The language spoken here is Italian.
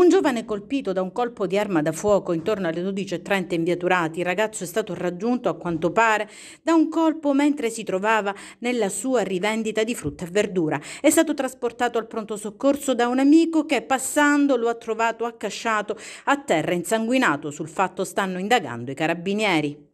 Un giovane colpito da un colpo di arma da fuoco intorno alle 12.30 in via Turati, il ragazzo è stato raggiunto a quanto pare da un colpo mentre si trovava nella sua rivendita di frutta e verdura. È stato trasportato al pronto soccorso da un amico che passando lo ha trovato accasciato a terra insanguinato. Sul fatto stanno indagando i carabinieri.